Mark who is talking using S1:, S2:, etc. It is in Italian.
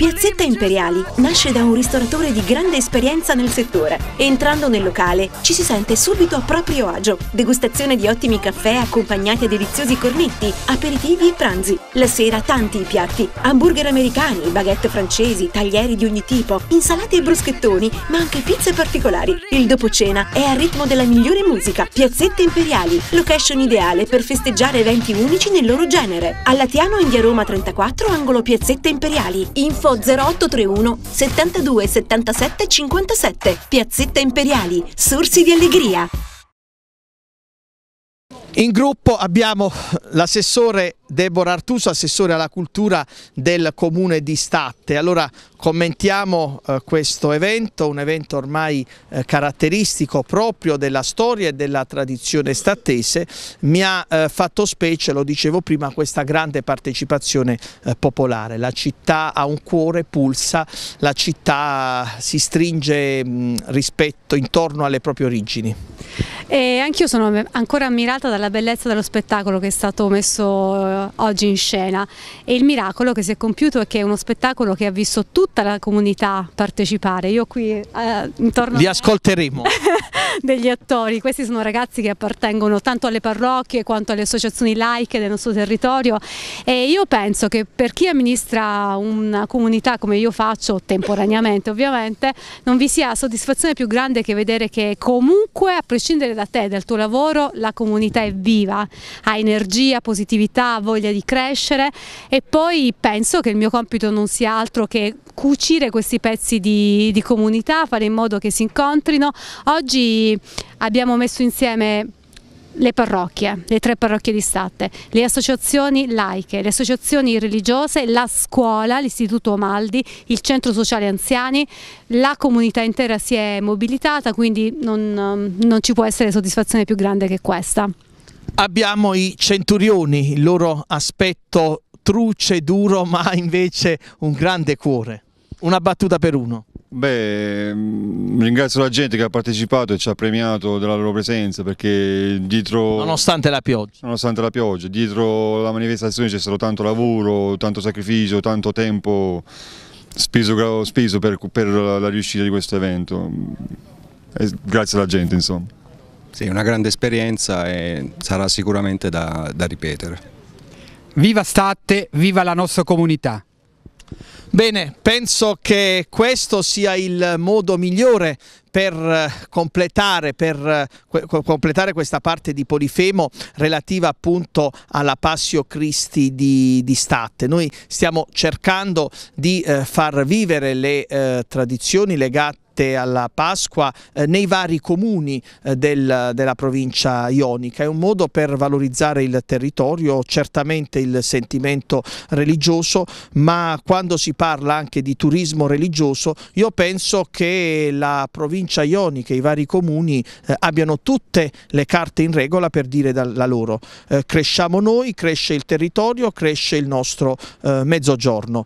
S1: Piazzetta Imperiali nasce da un ristoratore di grande esperienza nel settore. Entrando nel locale ci si sente subito a proprio agio. Degustazione di ottimi caffè accompagnati a deliziosi cornetti, aperitivi e pranzi. La sera tanti i piatti. Hamburger americani, baguette francesi, taglieri di ogni tipo, insalate e bruschettoni, ma anche pizze particolari. Il dopo cena è al ritmo della migliore musica. Piazzetta Imperiali, location ideale per festeggiare eventi unici nel loro genere. A Latiano in via Roma 34, angolo Piazzetta Imperiali. Info telefono 0831 72 77 57. Piazzetta Imperiali, sorsi di allegria. In
S2: gruppo abbiamo l'assessore Deborah Artuso, assessore alla cultura del comune di Statte. Allora commentiamo eh, questo evento, un evento ormai eh, caratteristico proprio della storia e della tradizione stattese. Mi ha eh, fatto specie, lo dicevo prima, questa grande partecipazione eh, popolare. La città ha un cuore, pulsa, la città si stringe mh, rispetto intorno alle proprie origini.
S3: E anch'io sono ancora ammirata dalla bellezza dello spettacolo che è stato messo eh, oggi in scena e il miracolo che si è compiuto è che è uno spettacolo che ha visto tutta la comunità partecipare. Io qui eh, intorno... Li
S2: ascolteremo.
S3: degli attori. Questi sono ragazzi che appartengono tanto alle parrocchie quanto alle associazioni laiche del nostro territorio e io penso che per chi amministra una comunità come io faccio, temporaneamente ovviamente, non vi sia soddisfazione più grande che vedere che comunque, a prescindere da te, dal tuo lavoro, la comunità è viva, ha energia, positività, voglia di crescere e poi penso che il mio compito non sia altro che cucire questi pezzi di, di comunità, fare in modo che si incontrino. Oggi abbiamo messo insieme le parrocchie, le tre parrocchie di Statte, le associazioni laiche, le associazioni religiose, la scuola, l'istituto Maldi, il centro sociale anziani, la comunità intera si è mobilitata, quindi non, ehm, non ci può essere soddisfazione più grande che questa.
S2: Abbiamo i centurioni, il loro aspetto truce, duro, ma invece un grande cuore. Una battuta per uno.
S4: Beh, mm, ringrazio la gente che ha partecipato e ci ha premiato della loro presenza perché dietro... Nonostante la pioggia. Nonostante la pioggia, dietro la manifestazione c'è stato tanto lavoro, tanto sacrificio, tanto tempo speso, speso per, per la riuscita di questo evento. E eh, grazie alla gente insomma. Sì, una grande esperienza e sarà sicuramente da, da ripetere. Viva Statte, viva la nostra comunità!
S2: Bene, penso che questo sia il modo migliore per eh, completare, per eh, completare, questa parte di Polifemo relativa appunto alla Passio Christi di, di Statte. Noi stiamo cercando di eh, far vivere le eh, tradizioni legate dedicate alla Pasqua eh, nei vari comuni eh, del, della provincia ionica. È un modo per valorizzare il territorio, certamente il sentimento religioso, ma quando si parla anche di turismo religioso io penso che la provincia ionica, e i vari comuni eh, abbiano tutte le carte in regola per dire la loro. Eh, cresciamo noi, cresce il territorio, cresce il nostro eh, mezzogiorno.